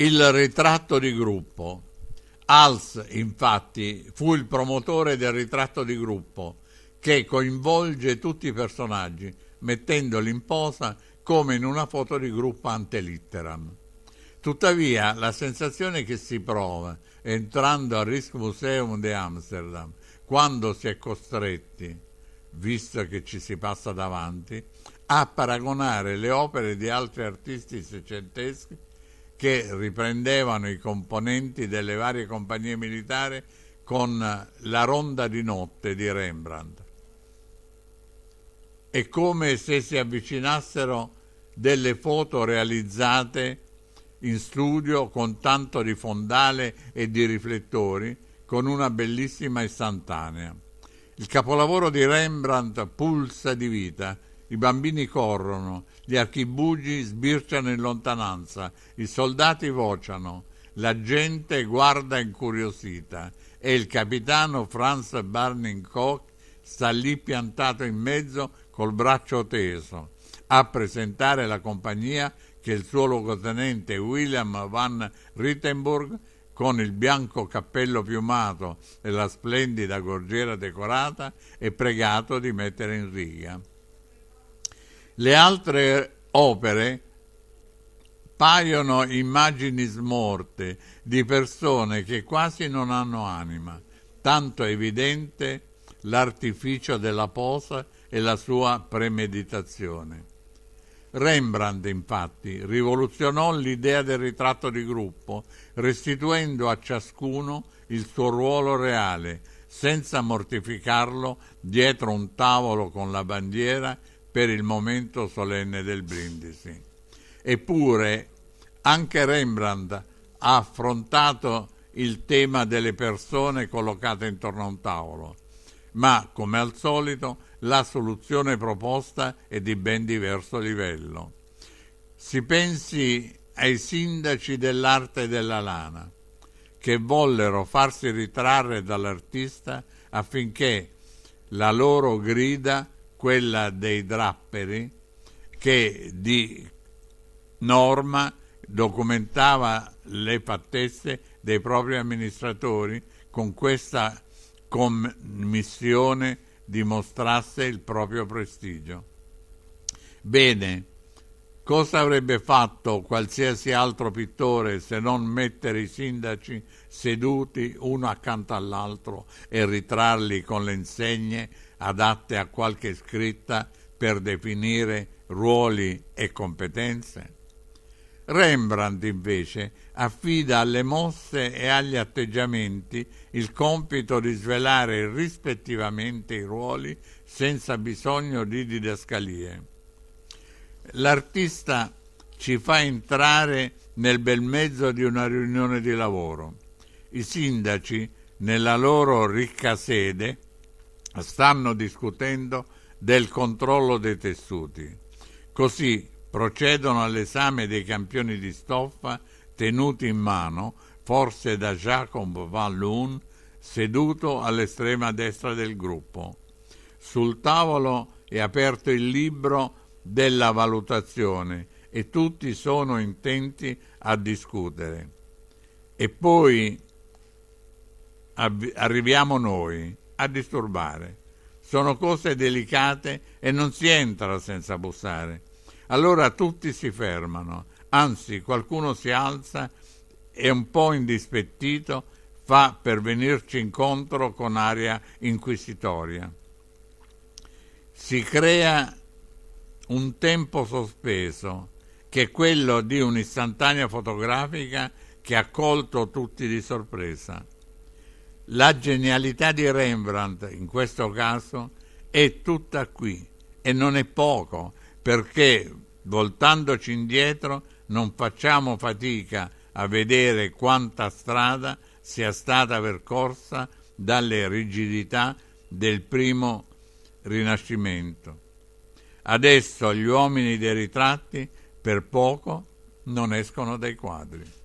il ritratto di gruppo. Als, infatti, fu il promotore del ritratto di gruppo, che coinvolge tutti i personaggi, mettendoli in posa come in una foto di gruppo ante litteram. Tuttavia, la sensazione che si prova entrando al Rijksmuseum di Amsterdam, quando si è costretti, visto che ci si passa davanti, a paragonare le opere di altri artisti secenteschi che riprendevano i componenti delle varie compagnie militari con la ronda di notte di Rembrandt. È come se si avvicinassero delle foto realizzate in studio con tanto di fondale e di riflettori, con una bellissima istantanea. Il capolavoro di Rembrandt pulsa di vita, i bambini corrono, gli archibugi sbirciano in lontananza, i soldati vociano, la gente guarda incuriosita e il capitano Franz Barning Koch sta lì piantato in mezzo col braccio teso a presentare la compagnia che il suo luogotenente William van Rittenburg con il bianco cappello piumato e la splendida gorgiera decorata è pregato di mettere in riga. Le altre opere paiono immagini smorte di persone che quasi non hanno anima, tanto è evidente l'artificio della posa e la sua premeditazione. Rembrandt, infatti, rivoluzionò l'idea del ritratto di gruppo, restituendo a ciascuno il suo ruolo reale, senza mortificarlo dietro un tavolo con la bandiera per il momento solenne del brindisi. Eppure anche Rembrandt ha affrontato il tema delle persone collocate intorno a un tavolo, ma come al solito la soluzione proposta è di ben diverso livello. Si pensi ai sindaci dell'arte e della lana, che vollero farsi ritrarre dall'artista affinché la loro grida quella dei drapperi, che di norma documentava le fattezze dei propri amministratori con questa commissione dimostrasse il proprio prestigio. Bene, cosa avrebbe fatto qualsiasi altro pittore se non mettere i sindaci seduti uno accanto all'altro e ritrarli con le insegne adatte a qualche scritta per definire ruoli e competenze? Rembrandt invece affida alle mosse e agli atteggiamenti il compito di svelare rispettivamente i ruoli senza bisogno di didascalie. L'artista ci fa entrare nel bel mezzo di una riunione di lavoro. I sindaci, nella loro ricca sede, stanno discutendo del controllo dei tessuti. Così procedono all'esame dei campioni di stoffa tenuti in mano, forse da Jacob Van Loon, seduto all'estrema destra del gruppo. Sul tavolo è aperto il libro della valutazione e tutti sono intenti a discutere. E poi arriviamo noi, a disturbare. Sono cose delicate e non si entra senza bussare. Allora tutti si fermano, anzi qualcuno si alza e un po' indispettito fa per venirci incontro con aria inquisitoria. Si crea un tempo sospeso, che è quello di un'istantanea fotografica che ha colto tutti di sorpresa. La genialità di Rembrandt, in questo caso, è tutta qui e non è poco, perché voltandoci indietro non facciamo fatica a vedere quanta strada sia stata percorsa dalle rigidità del primo rinascimento. Adesso gli uomini dei ritratti per poco non escono dai quadri.